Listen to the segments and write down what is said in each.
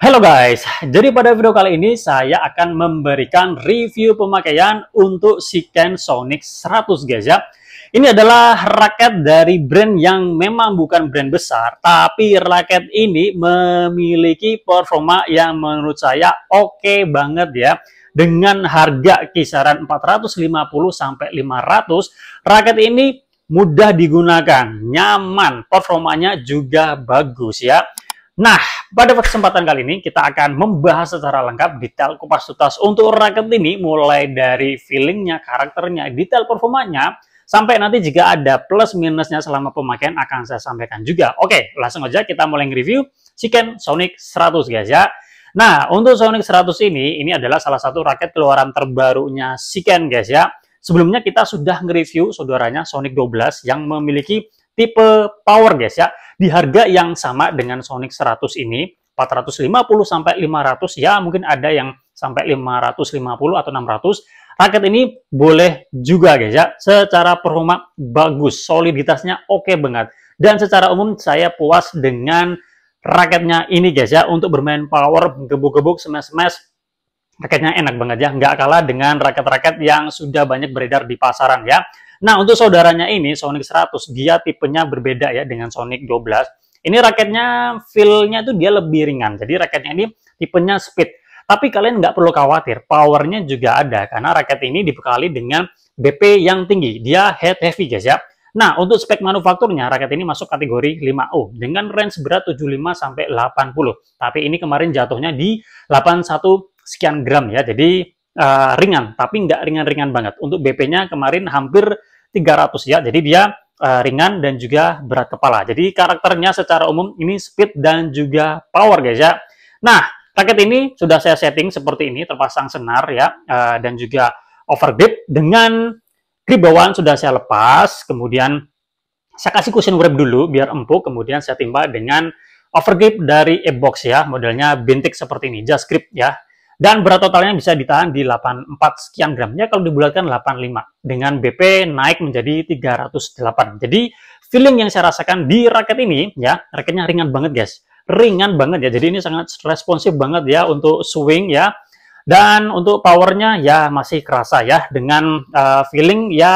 Halo guys, jadi pada video kali ini saya akan memberikan review pemakaian untuk Siken Sonic 100 guys ya. Ini adalah raket dari brand yang memang bukan brand besar, tapi raket ini memiliki performa yang menurut saya oke okay banget ya. Dengan harga kisaran 450 sampai 500, raket ini mudah digunakan, nyaman, performanya juga bagus ya. Nah, pada kesempatan kali ini kita akan membahas secara lengkap detail kupas tuntas untuk raket ini mulai dari feelingnya, karakternya, detail performanya, sampai nanti jika ada plus minusnya selama pemakaian akan saya sampaikan juga. Oke, langsung aja kita mulai review Chicken Sonic 100 guys ya. Nah, untuk Sonic 100 ini, ini adalah salah satu raket keluaran terbarunya Siken guys ya. Sebelumnya kita sudah nge-review saudaranya Sonic 12 yang memiliki tipe power guys ya di harga yang sama dengan Sonic 100 ini 450 sampai 500 ya mungkin ada yang sampai 550 atau 600 raket ini boleh juga guys ya secara performa bagus soliditasnya oke okay banget dan secara umum saya puas dengan raketnya ini guys ya untuk bermain power gebuk-gebuk smash-smash raketnya enak banget ya nggak kalah dengan raket-raket yang sudah banyak beredar di pasaran ya Nah, untuk saudaranya ini Sonic 100, dia tipenya berbeda ya dengan Sonic 12. Ini raketnya feel-nya itu dia lebih ringan. Jadi raketnya ini tipenya speed. Tapi kalian nggak perlu khawatir, powernya juga ada karena raket ini dibekali dengan BP yang tinggi. Dia head heavy guys ya. Nah, untuk spek manufakturnya, raket ini masuk kategori 5U dengan range berat 75 80. Tapi ini kemarin jatuhnya di 81 sekian gram ya. Jadi uh, ringan, tapi nggak ringan-ringan banget. Untuk BP-nya kemarin hampir 300 ya. Jadi dia uh, ringan dan juga berat kepala. Jadi karakternya secara umum ini speed dan juga power guys ya. Nah, raket ini sudah saya setting seperti ini terpasang senar ya uh, dan juga overgrip dengan grip bawaan sudah saya lepas, kemudian saya kasih cushion wrap dulu biar empuk, kemudian saya timba dengan overgrip dari e-box ya, modelnya bintik seperti ini, just grip ya dan berat totalnya bisa ditahan di 84 sekian gramnya kalau dibulatkan 85 dengan BP naik menjadi 308 jadi feeling yang saya rasakan di raket ini ya raketnya ringan banget guys ringan banget ya jadi ini sangat responsif banget ya untuk swing ya dan untuk powernya ya masih kerasa ya dengan uh, feeling ya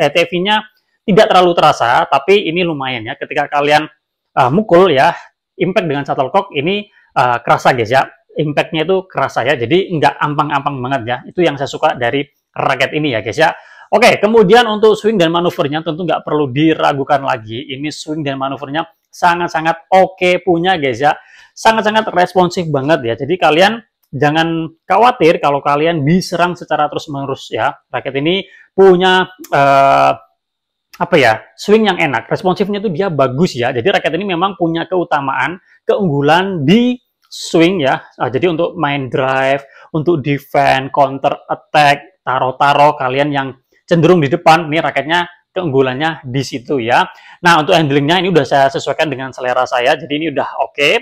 HTV-nya tidak terlalu terasa tapi ini lumayan ya ketika kalian uh, mukul ya impact dengan shuttlecock ini uh, kerasa guys ya impactnya itu kerasa ya. Jadi nggak ampang-ampang banget ya. Itu yang saya suka dari raket ini ya guys ya. Oke, kemudian untuk swing dan manuvernya tentu nggak perlu diragukan lagi. Ini swing dan manuvernya sangat-sangat oke okay punya guys ya. Sangat-sangat responsif banget ya. Jadi kalian jangan khawatir kalau kalian diserang secara terus-menerus ya. Raket ini punya Uh, apa ya swing yang enak responsifnya itu dia bagus ya jadi raket ini memang punya keutamaan keunggulan di swing ya. Nah, jadi untuk main drive, untuk defend, counter attack, taro-taro kalian yang cenderung di depan, ini raketnya keunggulannya di situ ya. Nah, untuk handlingnya ini udah saya sesuaikan dengan selera saya, jadi ini udah oke. Okay.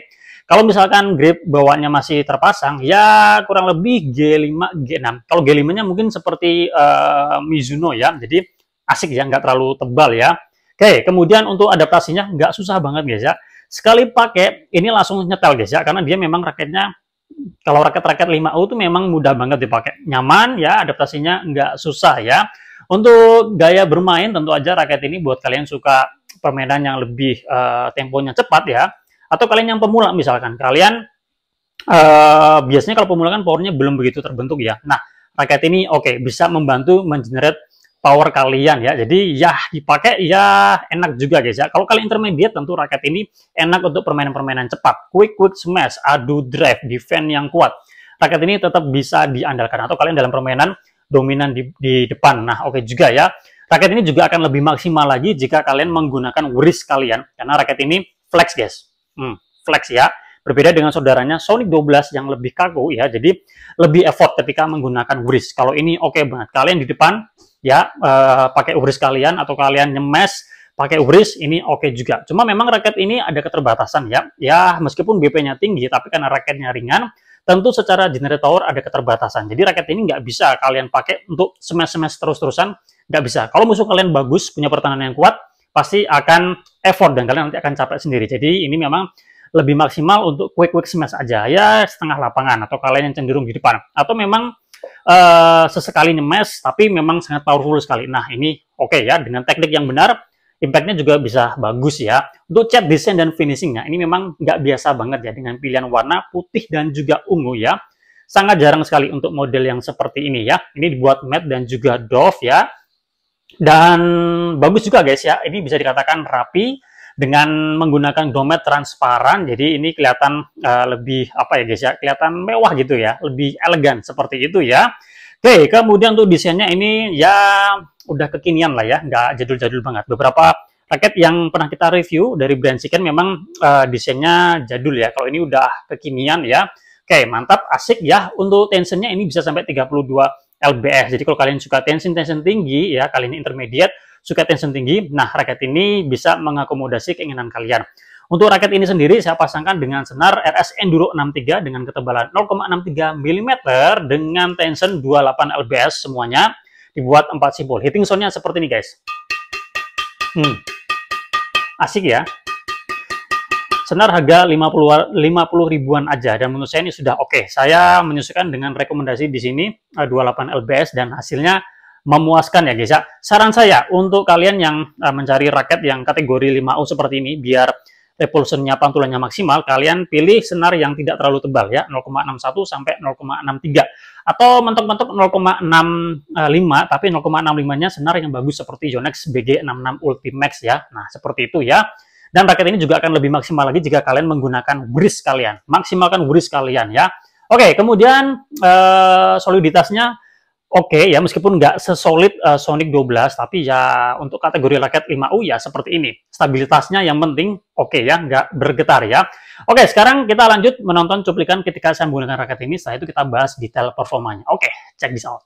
Kalau misalkan grip bawaannya masih terpasang, ya kurang lebih G5, G6. Kalau G5-nya mungkin seperti uh, Mizuno ya, jadi asik ya, nggak terlalu tebal ya. Oke, kemudian untuk adaptasinya nggak susah banget guys ya. Sekali pakai, ini langsung nyetel guys ya, karena dia memang raketnya, kalau raket-raket 5U itu memang mudah banget dipakai. Nyaman ya, adaptasinya nggak susah ya. Untuk gaya bermain, tentu aja raket ini buat kalian suka permainan yang lebih uh, temponya cepat ya. Atau kalian yang pemula misalkan, kalian uh, biasanya kalau pemula kan powernya belum begitu terbentuk ya. Nah, raket ini oke okay, bisa membantu mengenerate power kalian ya. Jadi ya dipakai ya enak juga guys ya. Kalau kalian intermediate tentu raket ini enak untuk permainan-permainan cepat. Quick quick smash, adu drive, defend yang kuat. Raket ini tetap bisa diandalkan atau kalian dalam permainan dominan di, di depan. Nah oke okay juga ya. Raket ini juga akan lebih maksimal lagi jika kalian menggunakan wrist kalian. Karena raket ini flex guys. Hmm, flex ya berbeda dengan saudaranya Sonic 12 yang lebih kaku ya jadi lebih effort ketika menggunakan wrist kalau ini oke okay banget kalian di depan ya uh, pakai ubris kalian atau kalian nyemes pakai ubris ini oke okay juga. Cuma memang raket ini ada keterbatasan ya. Ya meskipun BP-nya tinggi tapi karena raketnya ringan tentu secara generator ada keterbatasan. Jadi raket ini nggak bisa kalian pakai untuk semes-semes terus-terusan nggak bisa. Kalau musuh kalian bagus punya pertahanan yang kuat pasti akan effort dan kalian nanti akan capek sendiri. Jadi ini memang lebih maksimal untuk quick quick smash aja ya setengah lapangan atau kalian yang cenderung di depan atau memang Eh, sesekali nyemes tapi memang sangat powerful sekali. Nah, ini oke okay ya dengan teknik yang benar impactnya juga bisa bagus ya. Untuk cat desain dan finishingnya, ini memang nggak biasa banget ya dengan pilihan warna putih dan juga ungu ya. Sangat jarang sekali untuk model yang seperti ini ya. Ini dibuat matte dan juga doff ya. Dan bagus juga guys ya, ini bisa dikatakan rapi dengan menggunakan dompet transparan jadi ini kelihatan uh, lebih apa ya guys ya kelihatan mewah gitu ya lebih elegan seperti itu ya oke kemudian untuk desainnya ini ya udah kekinian lah ya nggak jadul-jadul banget beberapa raket yang pernah kita review dari brand Siken memang uh, desainnya jadul ya kalau ini udah kekinian ya oke mantap asik ya untuk tensionnya ini bisa sampai 32 LBS. Jadi kalau kalian suka tension-tension tinggi, ya kalian intermediate, suka tension tinggi, nah raket ini bisa mengakomodasi keinginan kalian. Untuk raket ini sendiri saya pasangkan dengan senar RS Enduro 63 dengan ketebalan 0,63 mm dengan tension 28 LBS semuanya dibuat 4 simbol. Hitting soundnya seperti ini guys. Hmm. Asik ya senar harga 50 50 ribuan aja dan menurut saya ini sudah oke. Okay. Saya menyusulkan dengan rekomendasi di sini 28 eh, LBS dan hasilnya memuaskan ya guys ya. Saran saya untuk kalian yang eh, mencari raket yang kategori 5U seperti ini biar repulsionnya pantulannya maksimal, kalian pilih senar yang tidak terlalu tebal ya, 0,61 sampai 0,63 atau mentok-mentok 0,65 tapi 0,65-nya senar yang bagus seperti Yonex BG66 Ultimax ya. Nah, seperti itu ya. Dan raket ini juga akan lebih maksimal lagi jika kalian menggunakan wrist kalian. Maksimalkan wrist kalian ya. Oke, kemudian uh, soliditasnya oke okay, ya meskipun nggak sesolid uh, Sonic 12 tapi ya untuk kategori raket 5U ya seperti ini stabilitasnya yang penting oke okay, ya nggak bergetar ya oke okay, sekarang kita lanjut menonton cuplikan ketika saya menggunakan raket ini setelah itu kita bahas detail performanya oke okay, check this out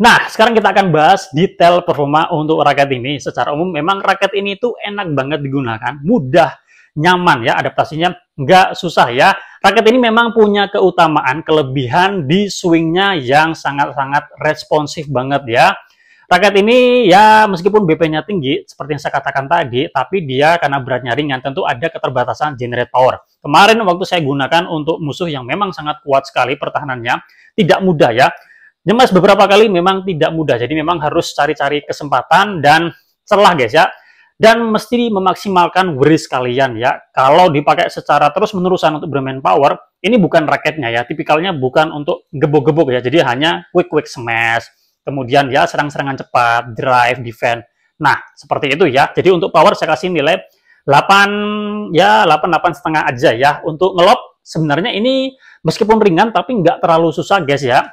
Nah, sekarang kita akan bahas detail performa untuk raket ini. Secara umum memang raket ini itu enak banget digunakan, mudah, nyaman ya, adaptasinya nggak susah ya. Raket ini memang punya keutamaan, kelebihan di swingnya yang sangat-sangat responsif banget ya. Raket ini ya meskipun BP-nya tinggi seperti yang saya katakan tadi, tapi dia karena beratnya ringan tentu ada keterbatasan generate power. Kemarin waktu saya gunakan untuk musuh yang memang sangat kuat sekali pertahanannya, tidak mudah ya nyemas beberapa kali memang tidak mudah. Jadi memang harus cari-cari kesempatan dan celah guys ya. Dan mesti memaksimalkan wrist kalian ya. Kalau dipakai secara terus-menerusan untuk bermain power, ini bukan raketnya ya. Tipikalnya bukan untuk gebuk-gebuk ya. Jadi hanya quick-quick smash, kemudian ya serang-serangan cepat, drive, defense. Nah, seperti itu ya. Jadi untuk power saya kasih nilai 8 ya 8, setengah aja ya. Untuk ngelop sebenarnya ini meskipun ringan tapi nggak terlalu susah guys ya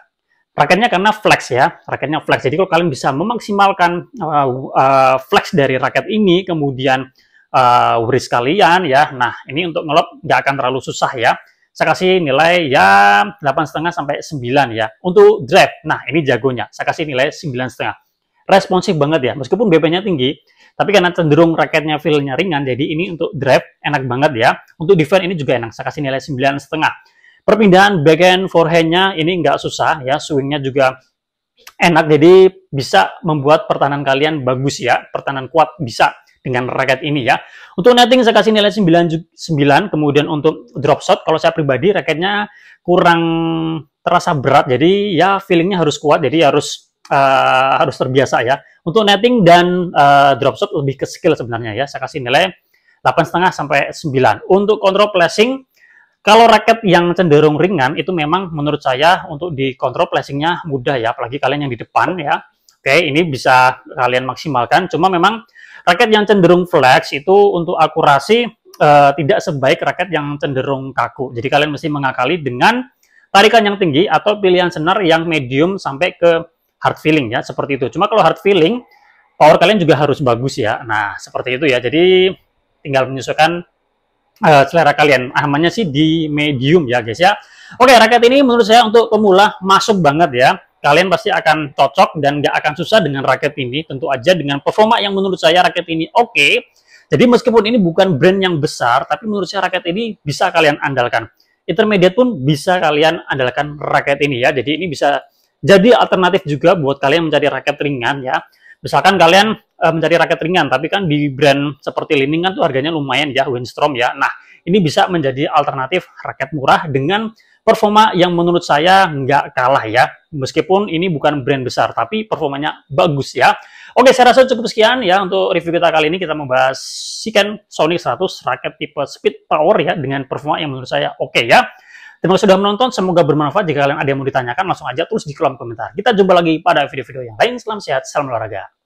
Raketnya karena flex ya, raketnya flex. Jadi kalau kalian bisa memaksimalkan uh, uh, flex dari raket ini, kemudian uh, wrist kalian ya, nah ini untuk ngelop nggak akan terlalu susah ya. Saya kasih nilai ya 8,5 sampai 9 ya. Untuk drive, nah ini jagonya, saya kasih nilai 9,5. Responsif banget ya, meskipun BP-nya tinggi, tapi karena cenderung raketnya feel-nya ringan, jadi ini untuk drive enak banget ya. Untuk defense ini juga enak, saya kasih nilai 9,5 Perpindahan backhand forehandnya ini nggak susah ya, swingnya juga enak jadi bisa membuat pertahanan kalian bagus ya, pertahanan kuat bisa dengan raket ini ya. Untuk netting saya kasih nilai 99 kemudian untuk drop shot kalau saya pribadi raketnya kurang terasa berat jadi ya feelingnya harus kuat jadi harus uh, harus terbiasa ya. Untuk netting dan uh, drop shot lebih ke skill sebenarnya ya. Saya kasih nilai 8,5 sampai 9. Untuk kontrol placing kalau raket yang cenderung ringan itu memang menurut saya untuk dikontrol placingnya mudah ya, apalagi kalian yang di depan ya. Oke, ini bisa kalian maksimalkan. Cuma memang raket yang cenderung flex itu untuk akurasi eh, tidak sebaik raket yang cenderung kaku. Jadi kalian mesti mengakali dengan tarikan yang tinggi atau pilihan senar yang medium sampai ke hard feeling ya, seperti itu. Cuma kalau hard feeling, power kalian juga harus bagus ya. Nah, seperti itu ya. Jadi tinggal menyesuaikan uh, selera kalian. Amannya sih di medium ya guys ya. Oke, raket ini menurut saya untuk pemula masuk banget ya. Kalian pasti akan cocok dan gak akan susah dengan raket ini. Tentu aja dengan performa yang menurut saya raket ini oke. Okay. Jadi meskipun ini bukan brand yang besar, tapi menurut saya raket ini bisa kalian andalkan. Intermediate pun bisa kalian andalkan raket ini ya. Jadi ini bisa jadi alternatif juga buat kalian mencari raket ringan ya. Misalkan kalian uh, mencari raket ringan, tapi kan di brand seperti Lining kan tuh harganya lumayan ya, Winstrom ya. Nah, ini bisa menjadi alternatif raket murah dengan performa yang menurut saya nggak kalah ya. Meskipun ini bukan brand besar, tapi performanya bagus ya. Oke, saya rasa cukup sekian ya untuk review kita kali ini. Kita membahas Siken Sony 100 raket tipe Speed Power ya, dengan performa yang menurut saya oke okay, ya. Terima kasih sudah menonton, semoga bermanfaat. Jika kalian ada yang mau ditanyakan, langsung aja terus di kolom komentar. Kita jumpa lagi pada video-video yang lain. Selamat sehat, salam olahraga.